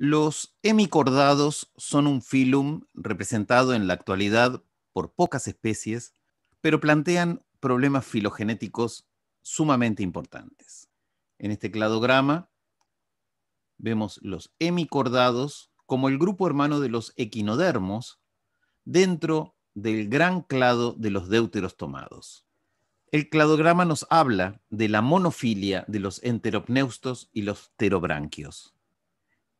Los hemicordados son un filum representado en la actualidad por pocas especies, pero plantean problemas filogenéticos sumamente importantes. En este cladograma vemos los hemicordados como el grupo hermano de los equinodermos dentro del gran clado de los deuterostomados. El cladograma nos habla de la monofilia de los enteropneustos y los pterobranquios.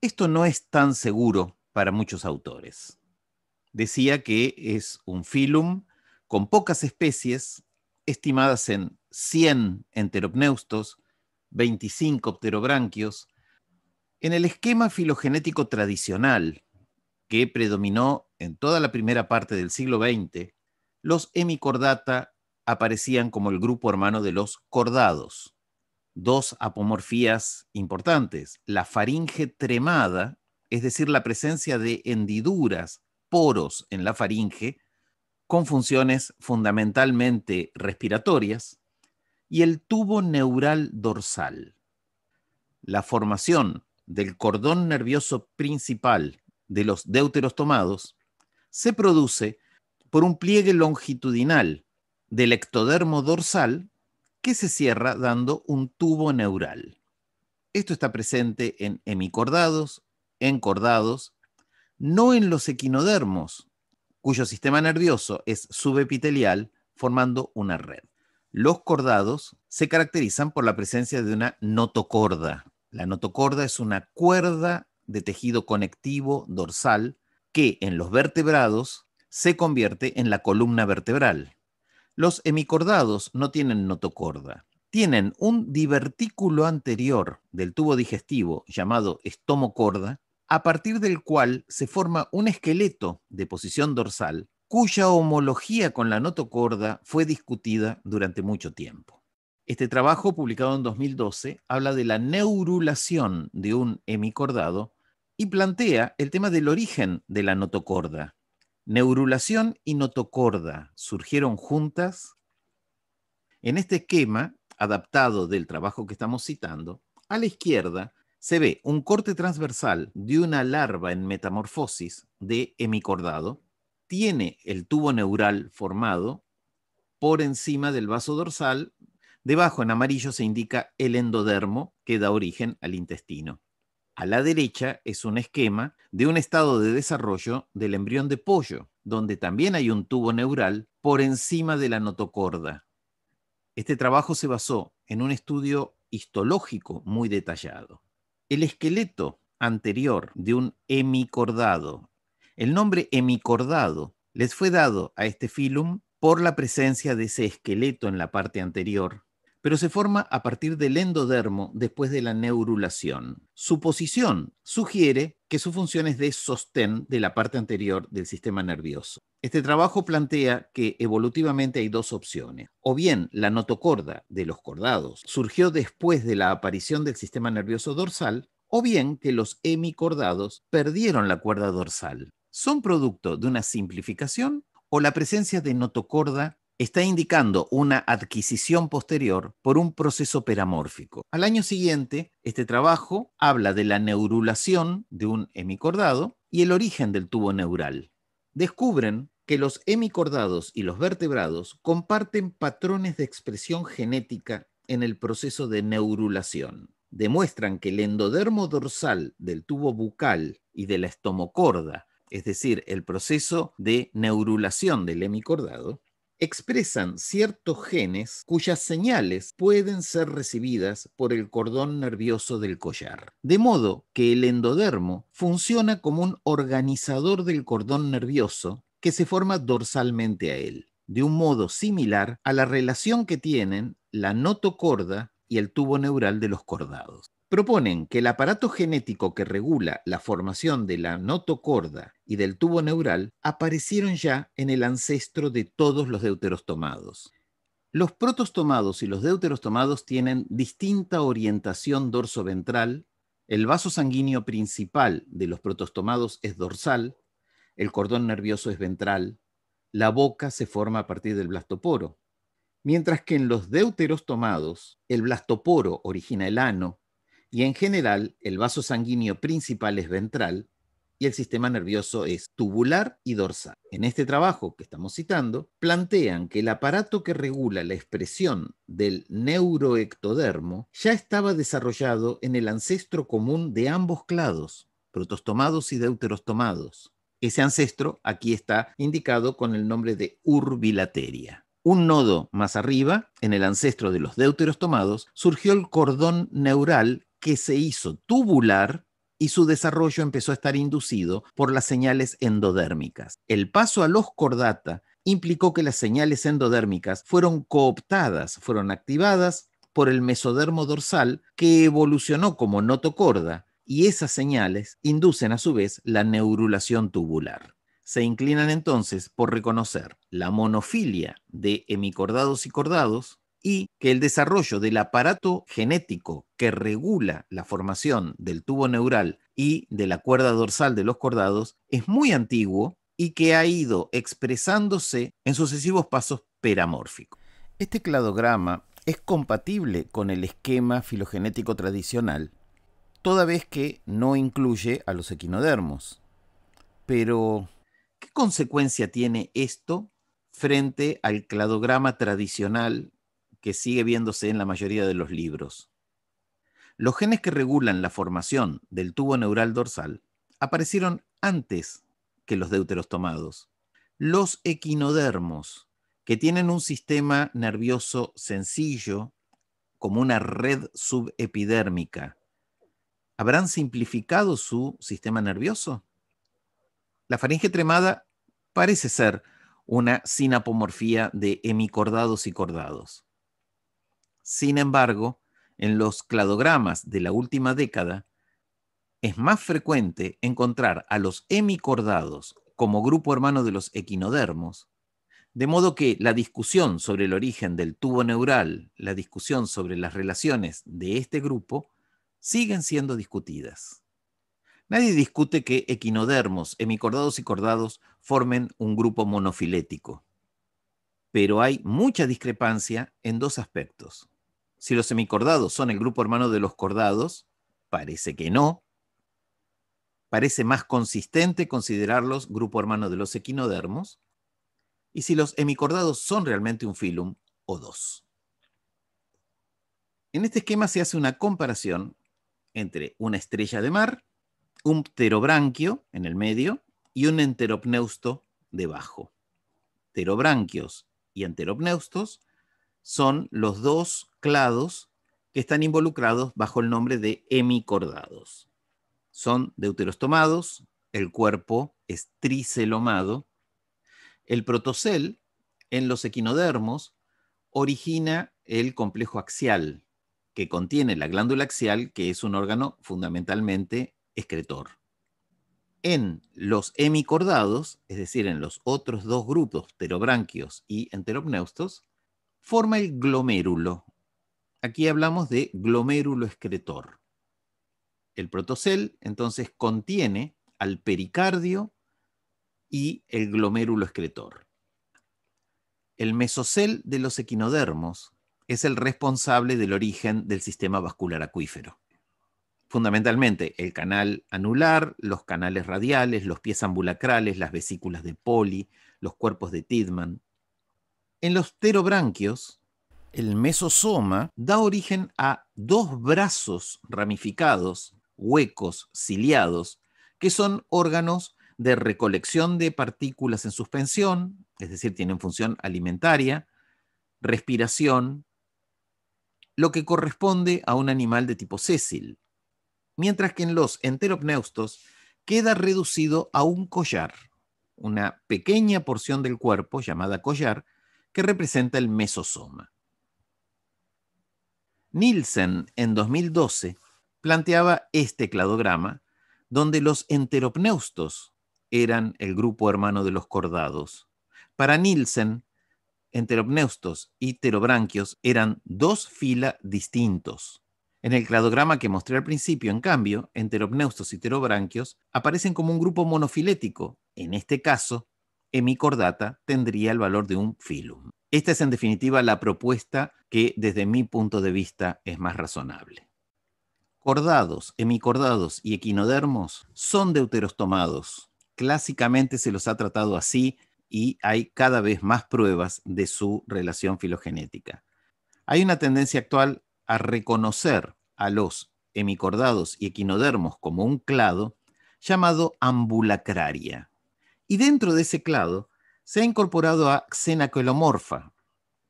Esto no es tan seguro para muchos autores. Decía que es un filum con pocas especies, estimadas en 100 enteropneustos, 25 pterobranquios, en el esquema filogenético tradicional que predominó en toda la primera parte del siglo XX, los hemicordata aparecían como el grupo hermano de los cordados, dos apomorfías importantes. La faringe tremada, es decir, la presencia de hendiduras, poros en la faringe, con funciones fundamentalmente respiratorias, y el tubo neural dorsal. La formación del cordón nervioso principal de los déuteros tomados se produce por un pliegue longitudinal del ectodermo dorsal que se cierra dando un tubo neural. Esto está presente en hemicordados, en cordados, no en los equinodermos, cuyo sistema nervioso es subepitelial, formando una red. Los cordados se caracterizan por la presencia de una notocorda. La notocorda es una cuerda de tejido conectivo dorsal que en los vertebrados se convierte en la columna vertebral. Los hemicordados no tienen notocorda. Tienen un divertículo anterior del tubo digestivo llamado estomocorda, a partir del cual se forma un esqueleto de posición dorsal cuya homología con la notocorda fue discutida durante mucho tiempo. Este trabajo, publicado en 2012, habla de la neurulación de un hemicordado y plantea el tema del origen de la notocorda, Neurulación y notocorda surgieron juntas. En este esquema, adaptado del trabajo que estamos citando, a la izquierda se ve un corte transversal de una larva en metamorfosis de hemicordado. Tiene el tubo neural formado por encima del vaso dorsal. Debajo en amarillo se indica el endodermo que da origen al intestino a la derecha es un esquema de un estado de desarrollo del embrión de pollo, donde también hay un tubo neural por encima de la notocorda. Este trabajo se basó en un estudio histológico muy detallado. El esqueleto anterior de un hemicordado. El nombre hemicordado les fue dado a este filum por la presencia de ese esqueleto en la parte anterior pero se forma a partir del endodermo después de la neurulación. Su posición sugiere que su función es de sostén de la parte anterior del sistema nervioso. Este trabajo plantea que evolutivamente hay dos opciones. O bien la notocorda de los cordados surgió después de la aparición del sistema nervioso dorsal, o bien que los hemicordados perdieron la cuerda dorsal. ¿Son producto de una simplificación o la presencia de notocorda está indicando una adquisición posterior por un proceso peramórfico. Al año siguiente, este trabajo habla de la neurulación de un hemicordado y el origen del tubo neural. Descubren que los hemicordados y los vertebrados comparten patrones de expresión genética en el proceso de neurulación. Demuestran que el endodermo dorsal del tubo bucal y de la estomocorda, es decir, el proceso de neurulación del hemicordado, expresan ciertos genes cuyas señales pueden ser recibidas por el cordón nervioso del collar. De modo que el endodermo funciona como un organizador del cordón nervioso que se forma dorsalmente a él, de un modo similar a la relación que tienen la notocorda y el tubo neural de los cordados proponen que el aparato genético que regula la formación de la notocorda y del tubo neural aparecieron ya en el ancestro de todos los deuterostomados. Los protostomados y los deuterostomados tienen distinta orientación dorsoventral, el vaso sanguíneo principal de los protostomados es dorsal, el cordón nervioso es ventral, la boca se forma a partir del blastoporo, mientras que en los deuterostomados el blastoporo origina el ano, y en general el vaso sanguíneo principal es ventral y el sistema nervioso es tubular y dorsal. En este trabajo que estamos citando, plantean que el aparato que regula la expresión del neuroectodermo ya estaba desarrollado en el ancestro común de ambos clados, protostomados y deuterostomados. Ese ancestro aquí está indicado con el nombre de urbilateria. Un nodo más arriba, en el ancestro de los deuterostomados, surgió el cordón neural que se hizo tubular y su desarrollo empezó a estar inducido por las señales endodérmicas. El paso a los cordata implicó que las señales endodérmicas fueron cooptadas, fueron activadas por el mesodermo dorsal que evolucionó como notocorda y esas señales inducen a su vez la neurulación tubular. Se inclinan entonces por reconocer la monofilia de hemicordados y cordados, y que el desarrollo del aparato genético que regula la formación del tubo neural y de la cuerda dorsal de los cordados es muy antiguo y que ha ido expresándose en sucesivos pasos peramórficos. Este cladograma es compatible con el esquema filogenético tradicional, toda vez que no incluye a los equinodermos. Pero, ¿qué consecuencia tiene esto frente al cladograma tradicional que sigue viéndose en la mayoría de los libros. Los genes que regulan la formación del tubo neural dorsal aparecieron antes que los deuterostomados. Los equinodermos, que tienen un sistema nervioso sencillo, como una red subepidérmica, ¿habrán simplificado su sistema nervioso? La faringe tremada parece ser una sinapomorfía de hemicordados y cordados. Sin embargo, en los cladogramas de la última década, es más frecuente encontrar a los hemicordados como grupo hermano de los equinodermos, de modo que la discusión sobre el origen del tubo neural, la discusión sobre las relaciones de este grupo, siguen siendo discutidas. Nadie discute que equinodermos, hemicordados y cordados formen un grupo monofilético, pero hay mucha discrepancia en dos aspectos si los semicordados son el grupo hermano de los cordados, parece que no. Parece más consistente considerarlos grupo hermano de los equinodermos. Y si los hemicordados son realmente un filum o dos. En este esquema se hace una comparación entre una estrella de mar, un pterobranquio en el medio y un enteropneusto debajo. Pterobranquios y enteropneustos son los dos clados que están involucrados bajo el nombre de hemicordados. Son deuterostomados, el cuerpo es tricelomado. El protocel en los equinodermos origina el complejo axial, que contiene la glándula axial, que es un órgano fundamentalmente excretor. En los hemicordados, es decir, en los otros dos grupos, pterobranquios y enteropneustos, forma el glomérulo. Aquí hablamos de glomérulo excretor. El protocel entonces contiene al pericardio y el glomérulo excretor. El mesocel de los equinodermos es el responsable del origen del sistema vascular acuífero. Fundamentalmente, el canal anular, los canales radiales, los pies ambulacrales, las vesículas de Poli, los cuerpos de Tidman, en los terobranquios, el mesosoma da origen a dos brazos ramificados, huecos, ciliados, que son órganos de recolección de partículas en suspensión, es decir, tienen función alimentaria, respiración, lo que corresponde a un animal de tipo sésil, mientras que en los enteropneustos queda reducido a un collar, una pequeña porción del cuerpo llamada collar, que representa el mesosoma. Nielsen, en 2012, planteaba este cladograma, donde los enteropneustos eran el grupo hermano de los cordados. Para Nielsen, enteropneustos y pterobranquios eran dos filas distintos. En el cladograma que mostré al principio, en cambio, enteropneustos y pterobranquios aparecen como un grupo monofilético, en este caso, hemicordata tendría el valor de un filum. Esta es en definitiva la propuesta que desde mi punto de vista es más razonable. Cordados, hemicordados y equinodermos son deuterostomados. Clásicamente se los ha tratado así y hay cada vez más pruebas de su relación filogenética. Hay una tendencia actual a reconocer a los hemicordados y equinodermos como un clado llamado ambulacraria, y dentro de ese clado se ha incorporado a Xenacolomorpha,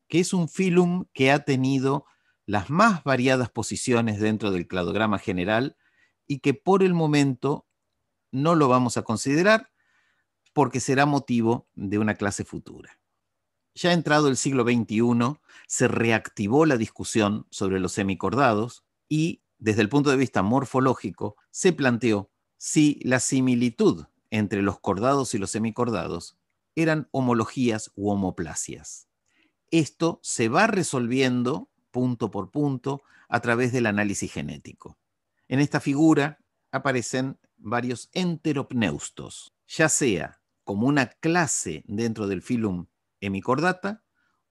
que es un filum que ha tenido las más variadas posiciones dentro del cladograma general y que por el momento no lo vamos a considerar porque será motivo de una clase futura. Ya entrado el siglo XXI, se reactivó la discusión sobre los semicordados y, desde el punto de vista morfológico, se planteó si la similitud entre los cordados y los semicordados eran homologías u homoplasias. Esto se va resolviendo punto por punto a través del análisis genético. En esta figura aparecen varios enteropneustos, ya sea como una clase dentro del filum hemicordata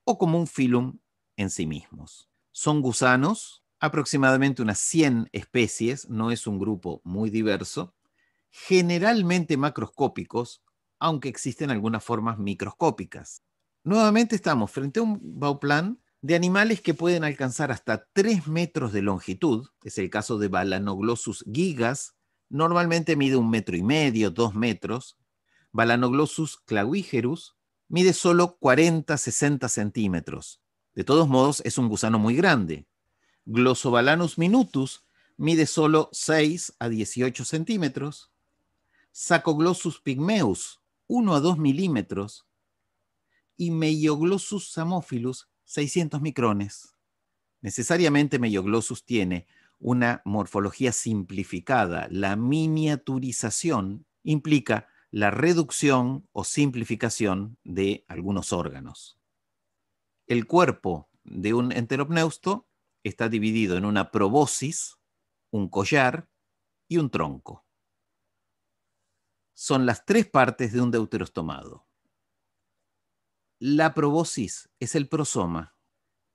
o como un filum en sí mismos. Son gusanos, aproximadamente unas 100 especies, no es un grupo muy diverso, generalmente macroscópicos, aunque existen algunas formas microscópicas. Nuevamente estamos frente a un Bauplan de animales que pueden alcanzar hasta 3 metros de longitud, es el caso de Balanoglossus gigas, normalmente mide un metro y medio, 2 metros. Balanoglossus clavigerus mide solo 40-60 centímetros. De todos modos, es un gusano muy grande. Glossobalanus minutus mide solo 6 a 18 centímetros. Sacoglossus pygmeus, 1 a 2 milímetros, y Meioglossus samophilus, 600 micrones. Necesariamente Meioglossus tiene una morfología simplificada. La miniaturización implica la reducción o simplificación de algunos órganos. El cuerpo de un enteropneusto está dividido en una probosis, un collar y un tronco son las tres partes de un deuterostomado. La probosis es el prosoma,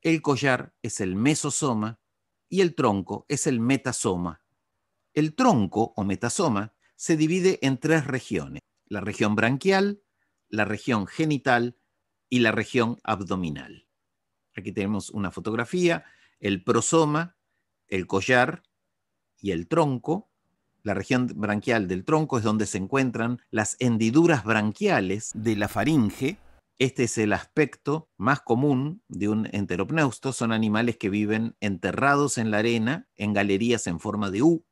el collar es el mesosoma y el tronco es el metasoma. El tronco o metasoma se divide en tres regiones, la región branquial, la región genital y la región abdominal. Aquí tenemos una fotografía, el prosoma, el collar y el tronco, la región branquial del tronco es donde se encuentran las hendiduras branquiales de la faringe. Este es el aspecto más común de un enteropneusto. Son animales que viven enterrados en la arena, en galerías en forma de U.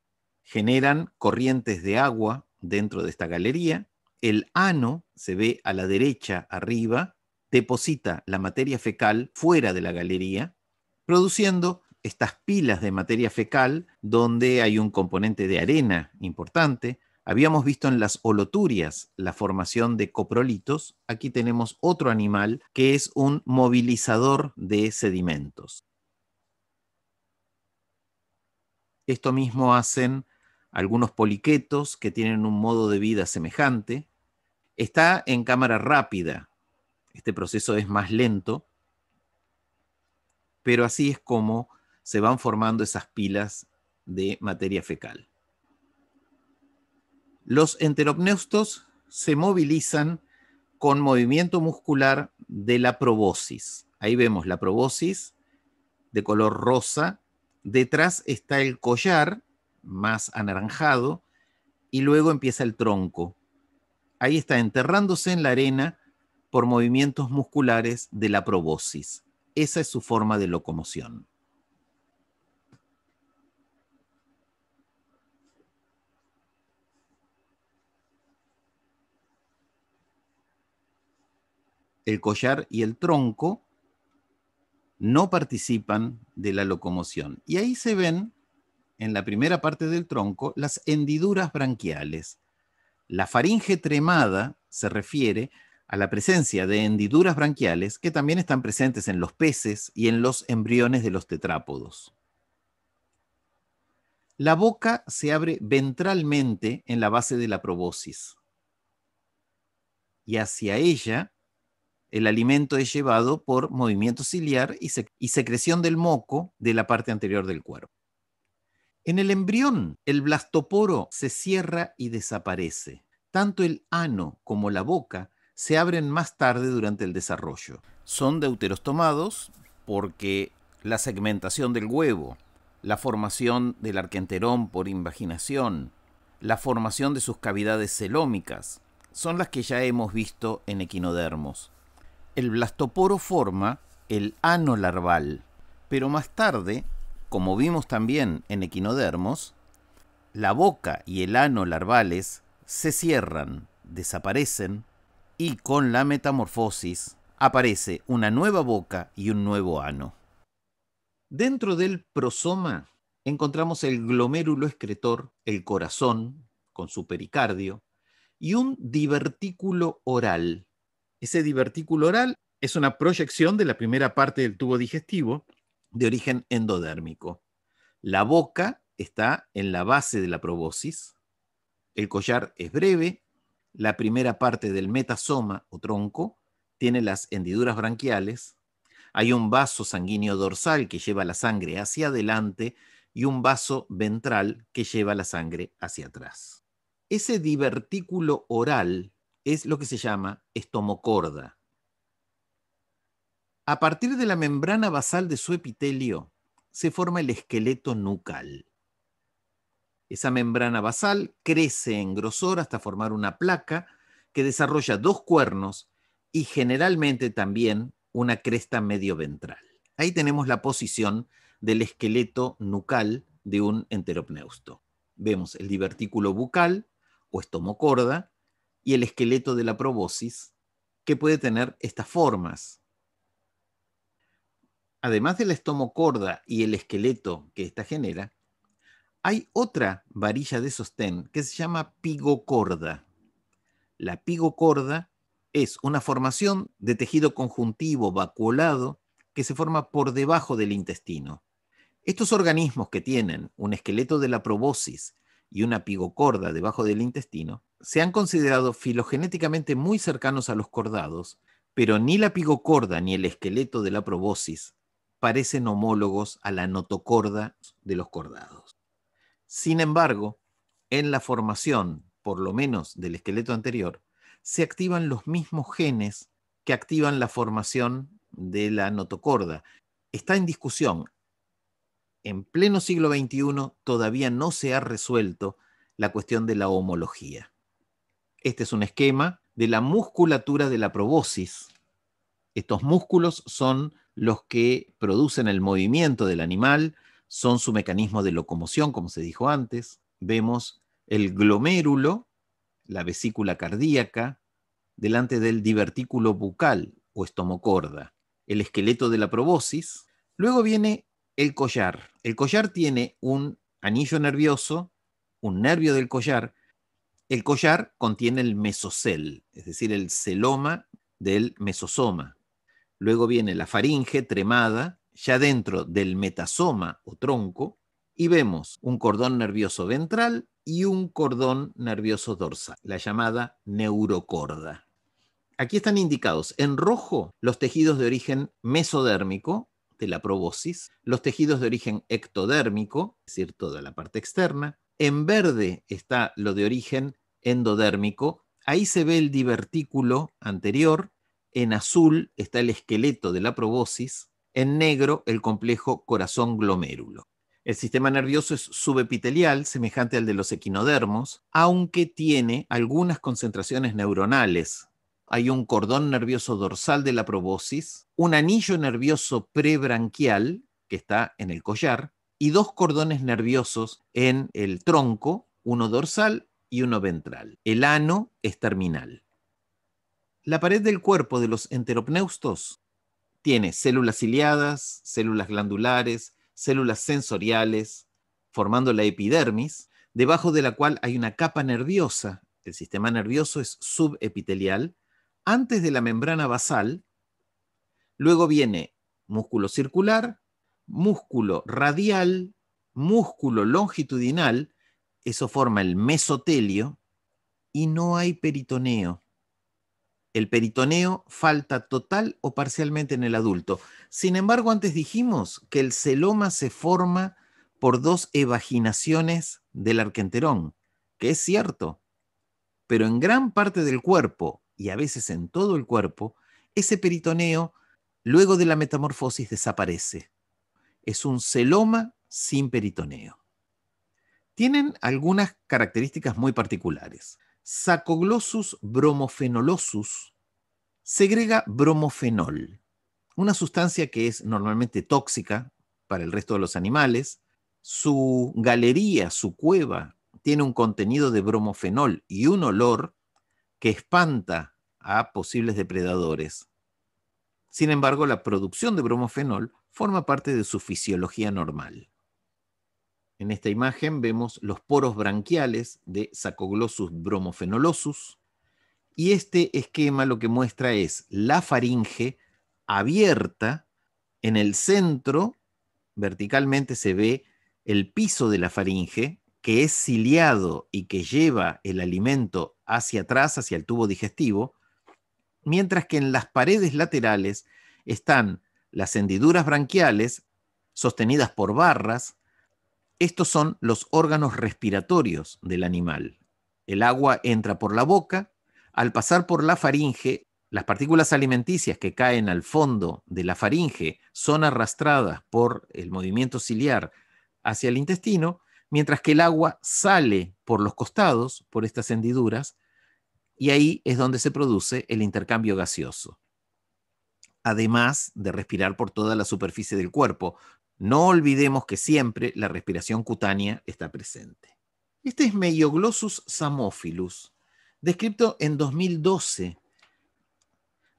Generan corrientes de agua dentro de esta galería. El ano se ve a la derecha arriba, deposita la materia fecal fuera de la galería, produciendo estas pilas de materia fecal donde hay un componente de arena importante. Habíamos visto en las oloturias la formación de coprolitos. Aquí tenemos otro animal que es un movilizador de sedimentos. Esto mismo hacen algunos poliquetos que tienen un modo de vida semejante. Está en cámara rápida. Este proceso es más lento, pero así es como se van formando esas pilas de materia fecal. Los enteropneustos se movilizan con movimiento muscular de la probósis. Ahí vemos la probósis de color rosa. Detrás está el collar más anaranjado y luego empieza el tronco. Ahí está enterrándose en la arena por movimientos musculares de la probósis. Esa es su forma de locomoción. el collar y el tronco no participan de la locomoción. Y ahí se ven, en la primera parte del tronco, las hendiduras branquiales. La faringe tremada se refiere a la presencia de hendiduras branquiales que también están presentes en los peces y en los embriones de los tetrápodos. La boca se abre ventralmente en la base de la proboscis y hacia ella el alimento es llevado por movimiento ciliar y, secreción del moco de la parte anterior del cuerpo. En el embrión, el blastoporo se cierra y desaparece. Tanto el ano como la boca se abren más tarde durante el desarrollo. Son deuterostomados porque la segmentación del huevo, la formación del arquenterón por invaginación, la formación de sus cavidades celómicas, son las que ya hemos visto en equinodermos el blastoporo forma el ano larval, pero más tarde, como vimos también en equinodermos, la boca y el ano larvales se cierran, desaparecen y con la metamorfosis aparece una nueva boca y un nuevo ano. Dentro del prosoma encontramos el glomérulo excretor, el corazón con su pericardio y un divertículo oral ese divertículo oral es una proyección de la primera parte del tubo digestivo de origen endodérmico. La boca está en la base de la probosis, el collar es breve, la primera parte del metasoma o tronco tiene las hendiduras branquiales, hay un vaso sanguíneo dorsal que lleva la sangre hacia adelante y un vaso ventral que lleva la sangre hacia atrás. Ese divertículo oral es lo que se llama estomocorda. A partir de la membrana basal de su epitelio se forma el esqueleto nucal. Esa membrana basal crece en grosor hasta formar una placa que desarrolla dos cuernos y generalmente también una cresta medio ventral. Ahí tenemos la posición del esqueleto nucal de un enteropneusto. Vemos el divertículo bucal o estomocorda y el esqueleto de la probosis que puede tener estas formas. Además de la estomocorda y el esqueleto que ésta genera, hay otra varilla de sostén que se llama pigocorda. La pigocorda es una formación de tejido conjuntivo vacuolado que se forma por debajo del intestino. Estos organismos que tienen un esqueleto de la proboscis y una pigocorda debajo del intestino, se han considerado filogenéticamente muy cercanos a los cordados, pero ni la pigocorda ni el esqueleto de la probosis parecen homólogos a la notocorda de los cordados. Sin embargo, en la formación, por lo menos del esqueleto anterior, se activan los mismos genes que activan la formación de la notocorda. Está en discusión en pleno siglo XXI todavía no se ha resuelto la cuestión de la homología. Este es un esquema de la musculatura de la probosis. Estos músculos son los que producen el movimiento del animal, son su mecanismo de locomoción, como se dijo antes. Vemos el glomérulo, la vesícula cardíaca, delante del divertículo bucal o estomocorda, el esqueleto de la probosis, Luego viene el collar. El collar tiene un anillo nervioso, un nervio del collar. El collar contiene el mesocel, es decir, el celoma del mesosoma. Luego viene la faringe tremada, ya dentro del metasoma o tronco, y vemos un cordón nervioso ventral y un cordón nervioso dorsal, la llamada neurocorda. Aquí están indicados en rojo los tejidos de origen mesodérmico, de la probosis, los tejidos de origen ectodérmico, es decir, toda la parte externa. En verde está lo de origen endodérmico, ahí se ve el divertículo anterior, en azul está el esqueleto de la probosis, en negro el complejo corazón glomérulo. El sistema nervioso es subepitelial, semejante al de los equinodermos, aunque tiene algunas concentraciones neuronales hay un cordón nervioso dorsal de la probosis, un anillo nervioso prebranquial que está en el collar y dos cordones nerviosos en el tronco, uno dorsal y uno ventral. El ano es terminal. La pared del cuerpo de los enteropneustos tiene células ciliadas, células glandulares, células sensoriales, formando la epidermis, debajo de la cual hay una capa nerviosa. El sistema nervioso es subepitelial antes de la membrana basal, luego viene músculo circular, músculo radial, músculo longitudinal, eso forma el mesotelio, y no hay peritoneo. El peritoneo falta total o parcialmente en el adulto. Sin embargo, antes dijimos que el celoma se forma por dos evaginaciones del arquenterón, que es cierto, pero en gran parte del cuerpo, y a veces en todo el cuerpo, ese peritoneo, luego de la metamorfosis, desaparece. Es un celoma sin peritoneo. Tienen algunas características muy particulares. Sacoglossus bromofenolosus segrega bromofenol, una sustancia que es normalmente tóxica para el resto de los animales. Su galería, su cueva, tiene un contenido de bromofenol y un olor que espanta a posibles depredadores. Sin embargo, la producción de bromofenol forma parte de su fisiología normal. En esta imagen vemos los poros branquiales de Sacoglossus bromofenolosus y este esquema lo que muestra es la faringe abierta en el centro, verticalmente se ve el piso de la faringe que es ciliado y que lleva el alimento hacia atrás, hacia el tubo digestivo, mientras que en las paredes laterales están las hendiduras branquiales sostenidas por barras. Estos son los órganos respiratorios del animal. El agua entra por la boca, al pasar por la faringe, las partículas alimenticias que caen al fondo de la faringe son arrastradas por el movimiento ciliar hacia el intestino, mientras que el agua sale por los costados, por estas hendiduras, y ahí es donde se produce el intercambio gaseoso. Además de respirar por toda la superficie del cuerpo, no olvidemos que siempre la respiración cutánea está presente. Este es Meioglossus samophilus, descrito en 2012.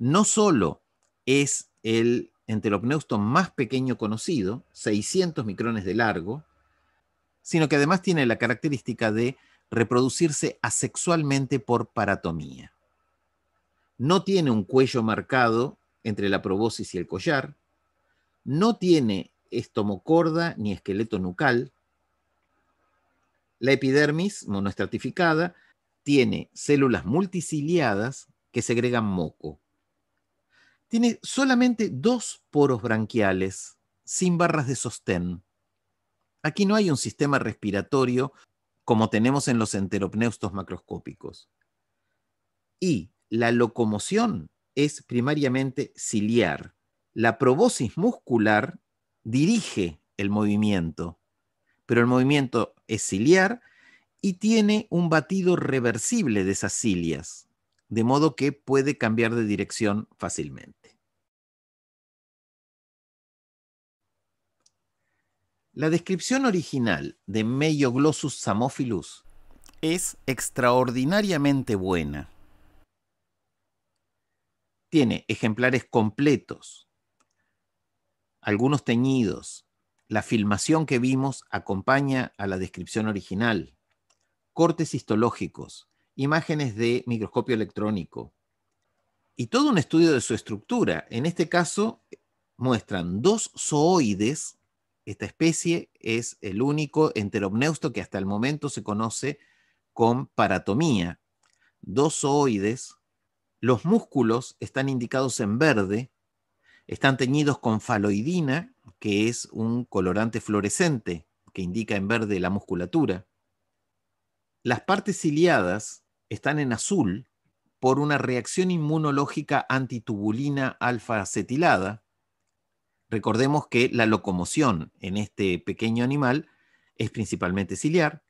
No solo es el entelopneusto más pequeño conocido, 600 micrones de largo, sino que además tiene la característica de reproducirse asexualmente por paratomía. No tiene un cuello marcado entre la probosis y el collar, no tiene estomocorda ni esqueleto nucal. La epidermis monoestratificada tiene células multiciliadas que segregan moco. Tiene solamente dos poros branquiales, sin barras de sostén. Aquí no hay un sistema respiratorio como tenemos en los enteropneustos macroscópicos. Y la locomoción es primariamente ciliar. La probosis muscular dirige el movimiento, pero el movimiento es ciliar y tiene un batido reversible de esas cilias, de modo que puede cambiar de dirección fácilmente. La descripción original de Meioglossus samophilus es extraordinariamente buena. Tiene ejemplares completos, algunos teñidos. La filmación que vimos acompaña a la descripción original. Cortes histológicos, imágenes de microscopio electrónico y todo un estudio de su estructura. En este caso, muestran dos zooides esta especie es el único enteropneusto que hasta el momento se conoce con paratomía. Dos oides, Los músculos están indicados en verde. Están teñidos con faloidina, que es un colorante fluorescente que indica en verde la musculatura. Las partes ciliadas están en azul por una reacción inmunológica antitubulina alfa-acetilada Recordemos que la locomoción en este pequeño animal es principalmente ciliar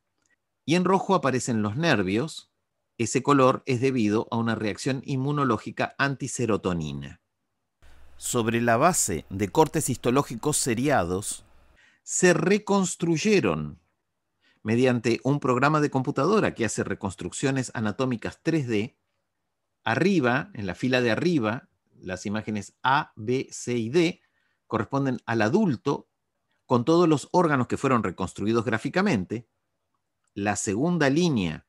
y en rojo aparecen los nervios. Ese color es debido a una reacción inmunológica antiserotonina. Sobre la base de cortes histológicos seriados, se reconstruyeron mediante un programa de computadora que hace reconstrucciones anatómicas 3D. Arriba, en la fila de arriba, las imágenes A, B, C y D corresponden al adulto con todos los órganos que fueron reconstruidos gráficamente. La segunda línea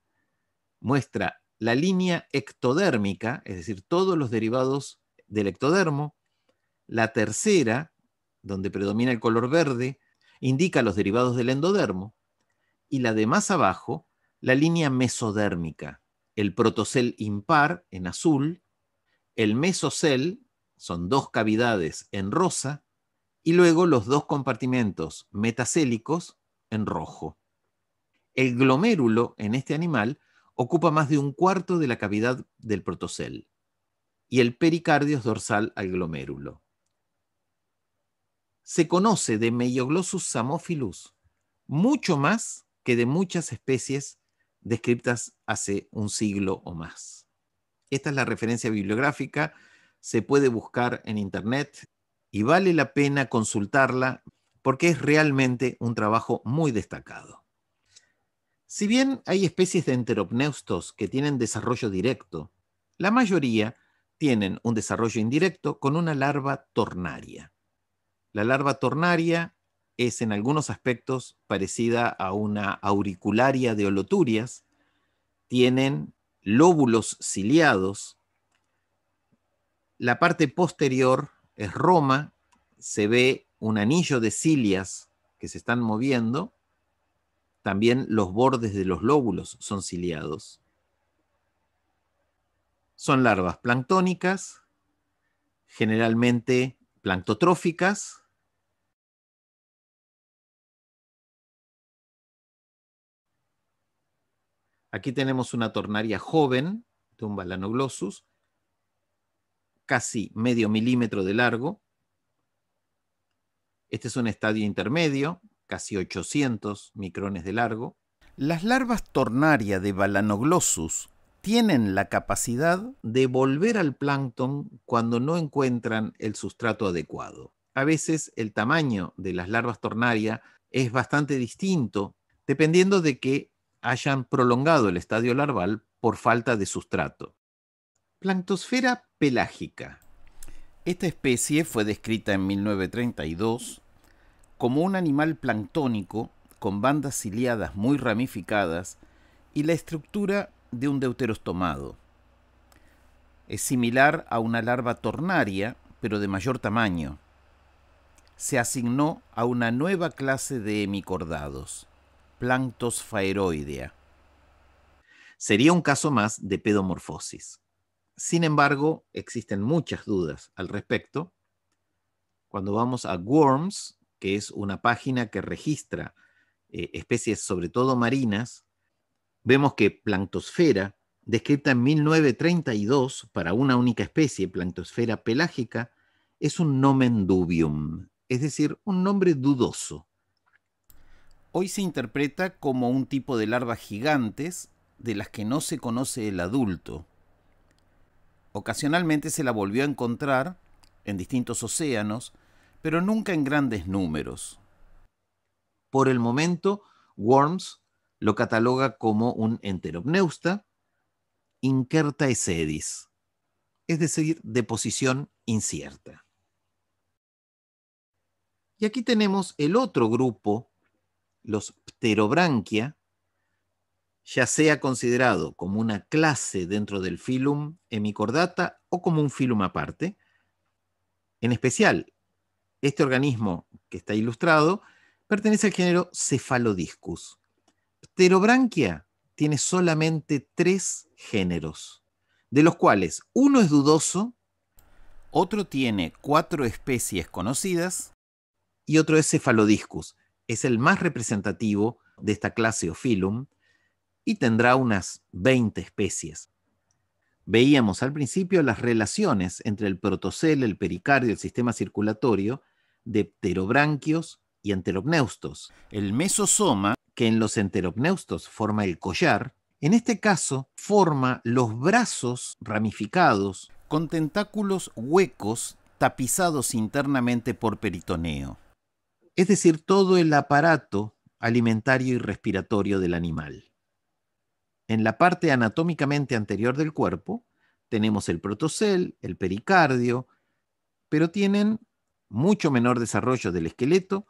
muestra la línea ectodérmica, es decir, todos los derivados del ectodermo. La tercera, donde predomina el color verde, indica los derivados del endodermo. Y la de más abajo, la línea mesodérmica, el protocel impar en azul, el mesocel, son dos cavidades en rosa, y luego los dos compartimentos metacélicos en rojo. El glomérulo en este animal ocupa más de un cuarto de la cavidad del protocel y el pericardio es dorsal al glomérulo. Se conoce de Meioglossus samophilus mucho más que de muchas especies descritas hace un siglo o más. Esta es la referencia bibliográfica, se puede buscar en internet y vale la pena consultarla porque es realmente un trabajo muy destacado. Si bien hay especies de enteropneustos que tienen desarrollo directo, la mayoría tienen un desarrollo indirecto con una larva tornaria. La larva tornaria es en algunos aspectos parecida a una auricularia de oloturias, tienen lóbulos ciliados, la parte posterior es Roma, se ve un anillo de cilias que se están moviendo, también los bordes de los lóbulos son ciliados. Son larvas planctónicas, generalmente planctotróficas, Aquí tenemos una tornaria joven de un balanoglossus casi medio milímetro de largo. Este es un estadio intermedio, casi 800 micrones de largo. Las larvas tornaria de Balanoglossus tienen la capacidad de volver al plancton cuando no encuentran el sustrato adecuado. A veces el tamaño de las larvas tornaria es bastante distinto dependiendo de que hayan prolongado el estadio larval por falta de sustrato. Planctosfera pelágica. Esta especie fue descrita en 1932 como un animal planctónico con bandas ciliadas muy ramificadas y la estructura de un deuterostomado. Es similar a una larva tornaria, pero de mayor tamaño. Se asignó a una nueva clase de hemicordados, Planctos Sería un caso más de pedomorfosis. Sin embargo, existen muchas dudas al respecto. Cuando vamos a Worms, que es una página que registra eh, especies sobre todo marinas, vemos que planctosfera, descrita en 1932 para una única especie, planctosfera pelágica, es un nomen dubium, es decir, un nombre dudoso. Hoy se interpreta como un tipo de larvas gigantes de las que no se conoce el adulto. Ocasionalmente se la volvió a encontrar en distintos océanos, pero nunca en grandes números. Por el momento, Worms lo cataloga como un enteropneusta incerta sedis, es decir, de posición incierta. Y aquí tenemos el otro grupo, los pterobranquia, ya sea considerado como una clase dentro del filum hemicordata o como un filum aparte. En especial, este organismo que está ilustrado pertenece al género Cephalodiscus. Pterobranquia tiene solamente tres géneros, de los cuales uno es dudoso, otro tiene cuatro especies conocidas y otro es Cephalodiscus. Es el más representativo de esta clase o filum, y tendrá unas 20 especies. Veíamos al principio las relaciones entre el protocel, el pericardio, el sistema circulatorio de pterobranquios y enteropneustos. El mesosoma, que en los enteropneustos forma el collar, en este caso forma los brazos ramificados con tentáculos huecos tapizados internamente por peritoneo. Es decir, todo el aparato alimentario y respiratorio del animal en la parte anatómicamente anterior del cuerpo, tenemos el protocel, el pericardio, pero tienen mucho menor desarrollo del esqueleto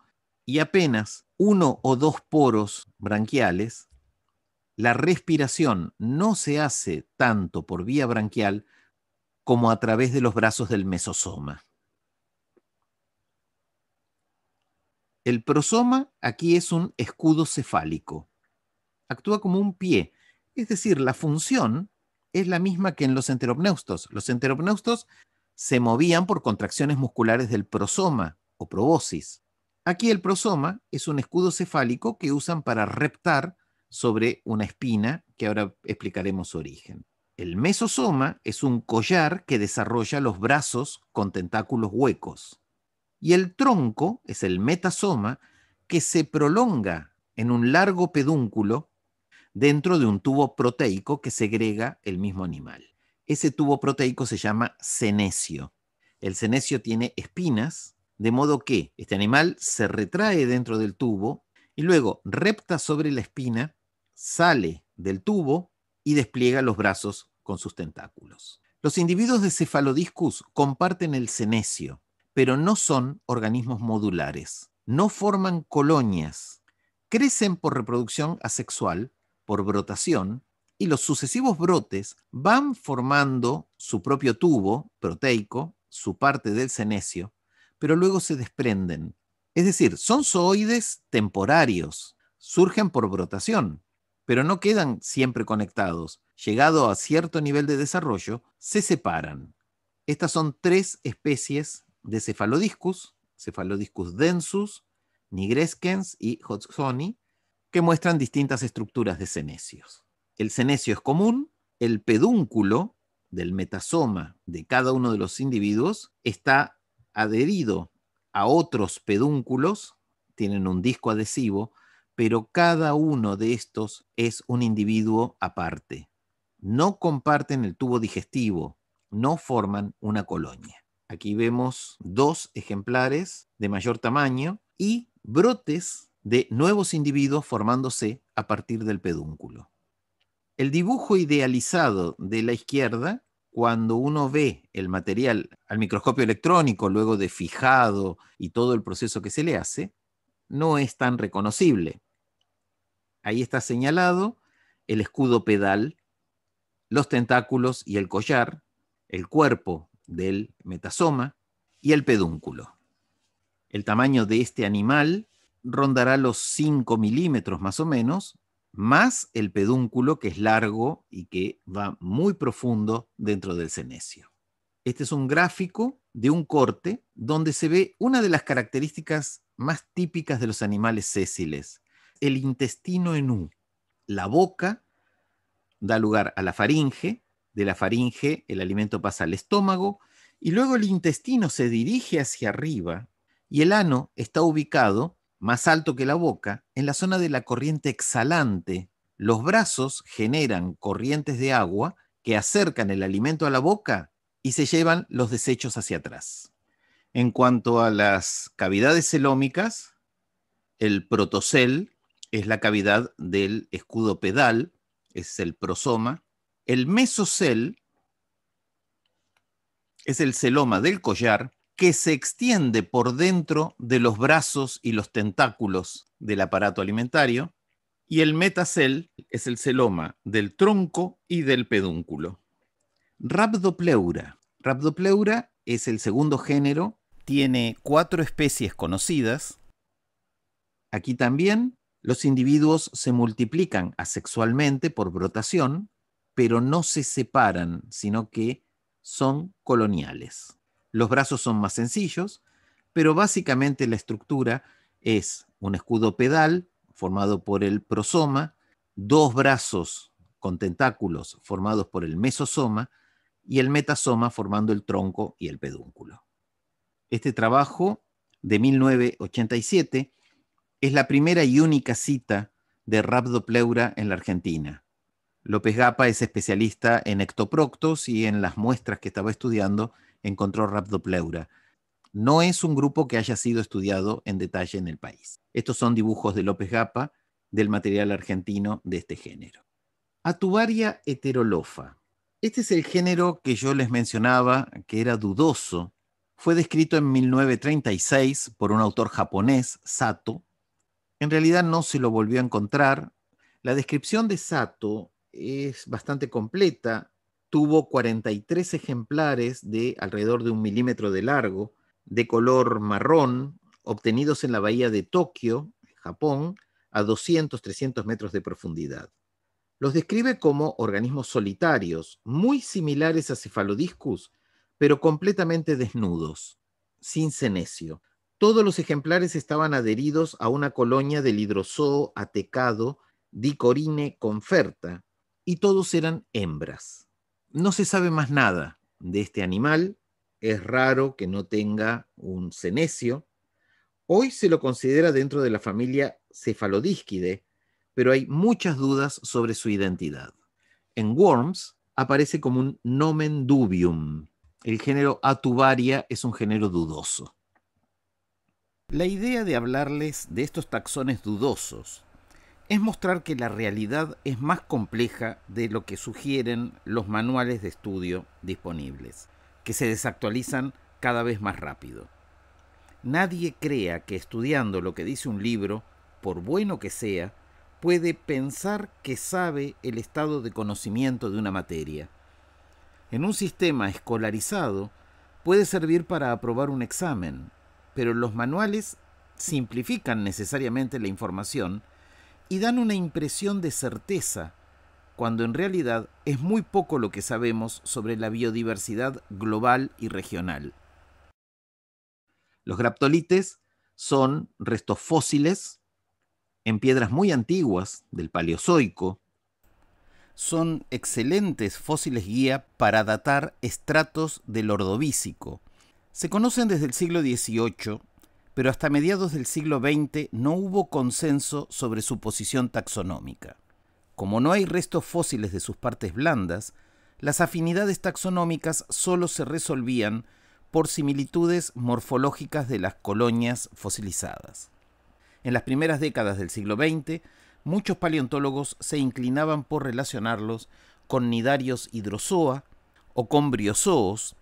y apenas uno o dos poros branquiales. La respiración no se hace tanto por vía branquial como a través de los brazos del mesosoma. El prosoma aquí es un escudo cefálico. Actúa como un pie es decir, la función es la misma que en los enteropneustos. Los enteropneustos se movían por contracciones musculares del prosoma o probosis. Aquí el prosoma es un escudo cefálico que usan para reptar sobre una espina, que ahora explicaremos su origen. El mesosoma es un collar que desarrolla los brazos con tentáculos huecos. Y el tronco es el metasoma que se prolonga en un largo pedúnculo dentro de un tubo proteico que segrega el mismo animal. Ese tubo proteico se llama senecio. El senecio tiene espinas, de modo que este animal se retrae dentro del tubo y luego repta sobre la espina, sale del tubo y despliega los brazos con sus tentáculos. Los individuos de Cefalodiscus comparten el senecio, pero no son organismos modulares, no forman colonias, crecen por reproducción asexual por brotación y los sucesivos brotes van formando su propio tubo proteico, su parte del senecio, pero luego se desprenden. Es decir, son zooides temporarios, surgen por brotación, pero no quedan siempre conectados. Llegado a cierto nivel de desarrollo, se separan. Estas son tres especies de Cephalodiscus, Cephalodiscus densus, nigrescens y Hodgsoni, que muestran distintas estructuras de cenecios. El cenecio es común, el pedúnculo del metasoma de cada uno de los individuos está adherido a otros pedúnculos, tienen un disco adhesivo, pero cada uno de estos es un individuo aparte. No comparten el tubo digestivo, no forman una colonia. Aquí vemos dos ejemplares de mayor tamaño y brotes de nuevos individuos formándose a partir del pedúnculo. El dibujo idealizado de la izquierda, cuando uno ve el material al microscopio electrónico, luego de fijado y todo el proceso que se le hace, no es tan reconocible. Ahí está señalado el escudo pedal, los tentáculos y el collar, el cuerpo del metasoma y el pedúnculo. El tamaño de este animal rondará los 5 milímetros más o menos, más el pedúnculo que es largo y que va muy profundo dentro del cenecio. Este es un gráfico de un corte donde se ve una de las características más típicas de los animales sésiles, el intestino en U. La boca da lugar a la faringe, de la faringe el alimento pasa al estómago y luego el intestino se dirige hacia arriba y el ano está ubicado más alto que la boca, en la zona de la corriente exhalante, los brazos generan corrientes de agua que acercan el alimento a la boca y se llevan los desechos hacia atrás. En cuanto a las cavidades celómicas, el protocel es la cavidad del escudo pedal, es el prosoma. El mesocel es el celoma del collar que se extiende por dentro de los brazos y los tentáculos del aparato alimentario, y el metacel es el celoma del tronco y del pedúnculo. Rhabdopleura. Rhabdopleura es el segundo género, tiene cuatro especies conocidas. Aquí también los individuos se multiplican asexualmente por brotación, pero no se separan, sino que son coloniales. Los brazos son más sencillos, pero básicamente la estructura es un escudo pedal formado por el prosoma, dos brazos con tentáculos formados por el mesosoma y el metasoma formando el tronco y el pedúnculo. Este trabajo de 1987 es la primera y única cita de Rhabdopleura en la Argentina. López Gapa es especialista en ectoproctos y en las muestras que estaba estudiando encontró Rhabdopleura. No es un grupo que haya sido estudiado en detalle en el país. Estos son dibujos de López Gapa del material argentino de este género. Atuaria heterolofa. Este es el género que yo les mencionaba que era dudoso. Fue descrito en 1936 por un autor japonés, Sato. En realidad no se lo volvió a encontrar. La descripción de Sato es bastante completa tuvo 43 ejemplares de alrededor de un milímetro de largo, de color marrón, obtenidos en la bahía de Tokio, Japón, a 200-300 metros de profundidad. Los describe como organismos solitarios, muy similares a Cephalodiscus, pero completamente desnudos, sin cenecio. Todos los ejemplares estaban adheridos a una colonia del hidrozoo atecado Dicorine conferta, y todos eran hembras. No se sabe más nada de este animal, es raro que no tenga un cenecio. Hoy se lo considera dentro de la familia cefalodísquide, pero hay muchas dudas sobre su identidad. En Worms aparece como un nomen dubium. El género Atubaria es un género dudoso. La idea de hablarles de estos taxones dudosos es mostrar que la realidad es más compleja de lo que sugieren los manuales de estudio disponibles, que se desactualizan cada vez más rápido. Nadie crea que estudiando lo que dice un libro, por bueno que sea, puede pensar que sabe el estado de conocimiento de una materia. En un sistema escolarizado puede servir para aprobar un examen, pero los manuales simplifican necesariamente la información y dan una impresión de certeza, cuando en realidad es muy poco lo que sabemos sobre la biodiversidad global y regional. Los graptolites son restos fósiles en piedras muy antiguas del Paleozoico. Son excelentes fósiles guía para datar estratos del Ordovícico. Se conocen desde el siglo XVIII pero hasta mediados del siglo XX no hubo consenso sobre su posición taxonómica. Como no hay restos fósiles de sus partes blandas, las afinidades taxonómicas solo se resolvían por similitudes morfológicas de las colonias fosilizadas. En las primeras décadas del siglo XX, muchos paleontólogos se inclinaban por relacionarlos con nidarios hidrozoa o con briozoos,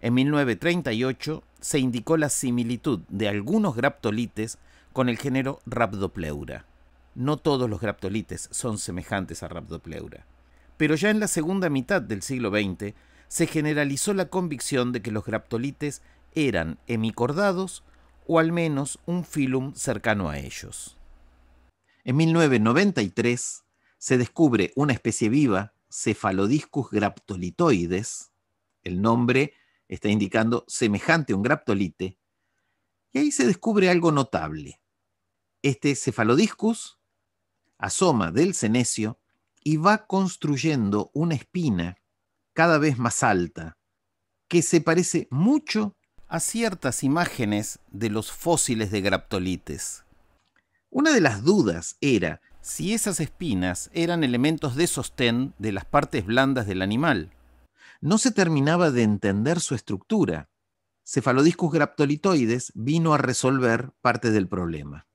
en 1938 se indicó la similitud de algunos graptolites con el género Rhabdopleura. No todos los graptolites son semejantes a Rhabdopleura. Pero ya en la segunda mitad del siglo XX se generalizó la convicción de que los graptolites eran hemicordados o al menos un filum cercano a ellos. En 1993 se descubre una especie viva, Cephalodiscus graptolitoides. El nombre está indicando semejante a un graptolite, y ahí se descubre algo notable. Este cefalodiscus asoma del cenecio y va construyendo una espina cada vez más alta, que se parece mucho a ciertas imágenes de los fósiles de graptolites. Una de las dudas era si esas espinas eran elementos de sostén de las partes blandas del animal, no se terminaba de entender su estructura. Cefalodiscus graptolitoides vino a resolver parte del problema.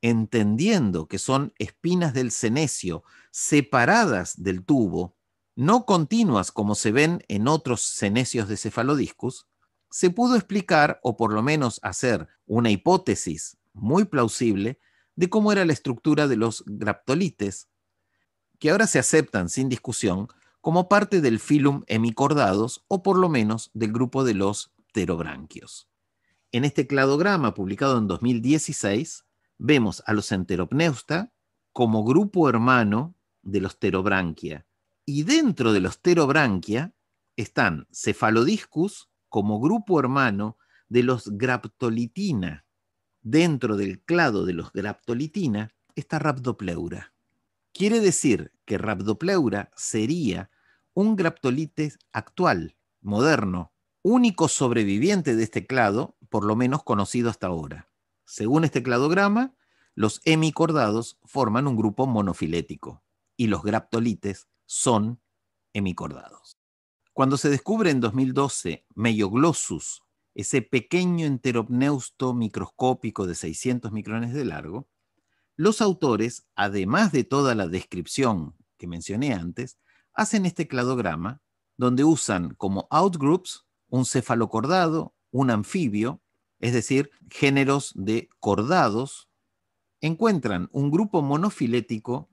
Entendiendo que son espinas del cenecio separadas del tubo, no continuas como se ven en otros cenecios de cefalodiscus, se pudo explicar o por lo menos hacer una hipótesis muy plausible de cómo era la estructura de los graptolites, que ahora se aceptan sin discusión como parte del filum hemicordados o por lo menos del grupo de los pterobranquios. En este cladograma publicado en 2016, vemos a los enteropneusta como grupo hermano de los pterobranquia. Y dentro de los pterobranquia están cefalodiscus como grupo hermano de los graptolitina. Dentro del clado de los graptolitina está Rhabdopleura. Quiere decir que Rhabdopleura sería un graptolite actual, moderno, único sobreviviente de este clado, por lo menos conocido hasta ahora. Según este cladograma, los hemicordados forman un grupo monofilético y los graptolites son hemicordados. Cuando se descubre en 2012 Meioglossus, ese pequeño enteropneusto microscópico de 600 micrones de largo, los autores, además de toda la descripción que mencioné antes, hacen este cladograma donde usan como outgroups un cefalocordado, un anfibio, es decir, géneros de cordados, encuentran un grupo monofilético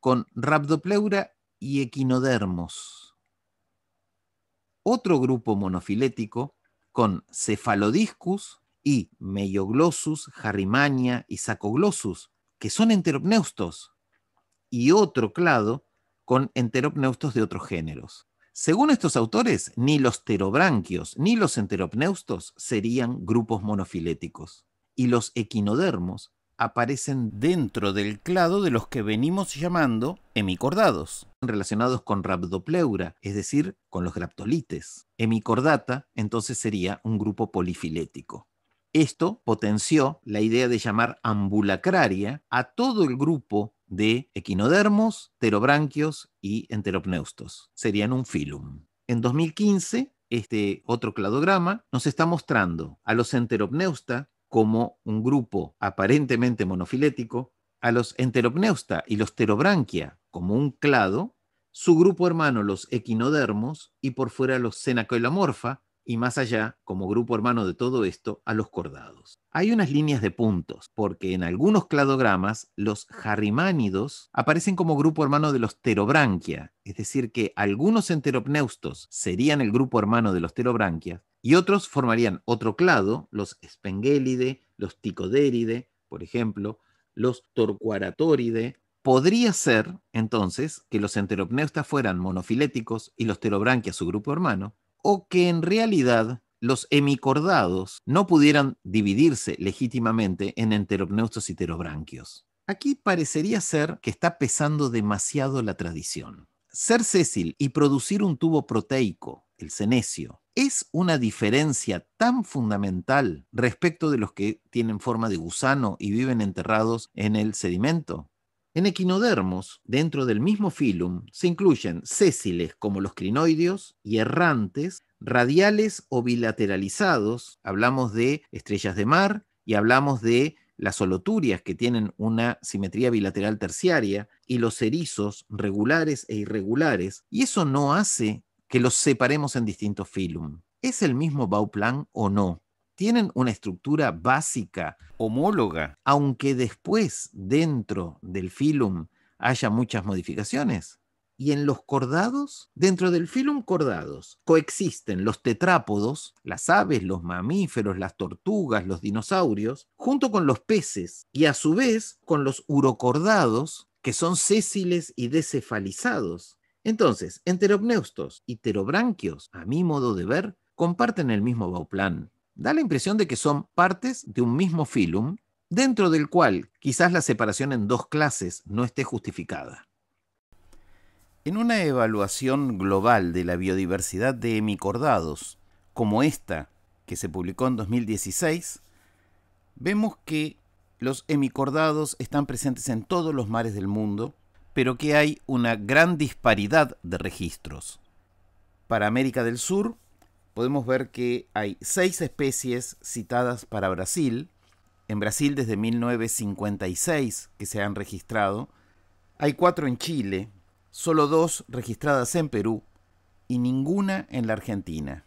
con Rhabdopleura y equinodermos. Otro grupo monofilético con cefalodiscus y Meioglossus, Jarrimania y Sacoglossus, que son enteropneustos, y otro clado con enteropneustos de otros géneros. Según estos autores, ni los terobranquios ni los enteropneustos serían grupos monofiléticos, y los equinodermos aparecen dentro del clado de los que venimos llamando hemicordados, relacionados con Rhabdopleura, es decir, con los graptolites. Hemicordata entonces sería un grupo polifilético. Esto potenció la idea de llamar ambulacraria a todo el grupo de equinodermos, terobranquios y enteropneustos. Serían un filum. En 2015, este otro cladograma nos está mostrando a los enteropneusta como un grupo aparentemente monofilético, a los enteropneusta y los terobranquia como un clado, su grupo hermano los equinodermos y por fuera los cenacoilamorfa, y más allá, como grupo hermano de todo esto, a los cordados. Hay unas líneas de puntos, porque en algunos cladogramas los jarrimánidos aparecen como grupo hermano de los terobranquia, es decir, que algunos enteropneustos serían el grupo hermano de los terobranquias y otros formarían otro clado, los spengélide, los ticodéride, por ejemplo, los torcuaratórides, Podría ser, entonces, que los enteropneustas fueran monofiléticos y los pterobranquia su grupo hermano, o que en realidad los hemicordados no pudieran dividirse legítimamente en enteropneustos y terobranquios. Aquí parecería ser que está pesando demasiado la tradición. Ser césil y producir un tubo proteico, el senesio, es una diferencia tan fundamental respecto de los que tienen forma de gusano y viven enterrados en el sedimento? En equinodermos, dentro del mismo filum, se incluyen sésiles como los crinoideos y errantes, radiales o bilateralizados, hablamos de estrellas de mar y hablamos de las soloturias que tienen una simetría bilateral terciaria y los erizos regulares e irregulares, y eso no hace que los separemos en distintos filum. ¿Es el mismo Bauplan o no? tienen una estructura básica, homóloga, aunque después dentro del filum haya muchas modificaciones. Y en los cordados, dentro del filum cordados, coexisten los tetrápodos, las aves, los mamíferos, las tortugas, los dinosaurios, junto con los peces y a su vez con los urocordados, que son sésiles y decefalizados. Entonces, enteropneustos y terobranquios, a mi modo de ver, comparten el mismo bauplan, da la impresión de que son partes de un mismo filum, dentro del cual quizás la separación en dos clases no esté justificada. En una evaluación global de la biodiversidad de hemicordados, como esta que se publicó en 2016, vemos que los hemicordados están presentes en todos los mares del mundo, pero que hay una gran disparidad de registros. Para América del Sur, podemos ver que hay seis especies citadas para Brasil. En Brasil desde 1956 que se han registrado. Hay cuatro en Chile, solo dos registradas en Perú y ninguna en la Argentina.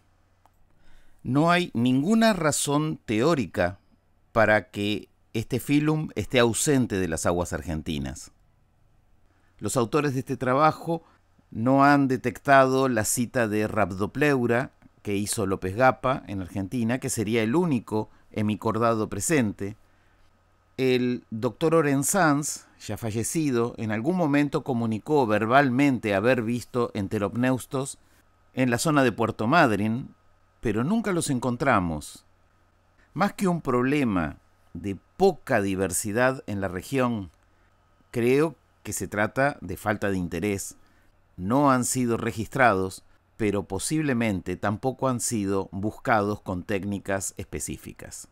No hay ninguna razón teórica para que este filum esté ausente de las aguas argentinas. Los autores de este trabajo no han detectado la cita de Rhabdopleura que hizo López Gapa en Argentina, que sería el único hemicordado presente. El doctor Sanz, ya fallecido, en algún momento comunicó verbalmente haber visto enteropneustos en la zona de Puerto Madryn, pero nunca los encontramos. Más que un problema de poca diversidad en la región, creo que se trata de falta de interés. No han sido registrados pero posiblemente tampoco han sido buscados con técnicas específicas.